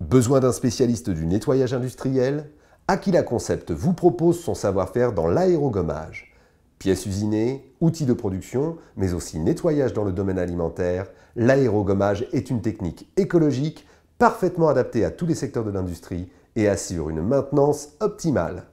Besoin d'un spécialiste du nettoyage industriel Aquila Concept vous propose son savoir-faire dans l'aérogommage. Pièces usinées, outils de production, mais aussi nettoyage dans le domaine alimentaire, l'aérogommage est une technique écologique parfaitement adaptée à tous les secteurs de l'industrie et assure une maintenance optimale.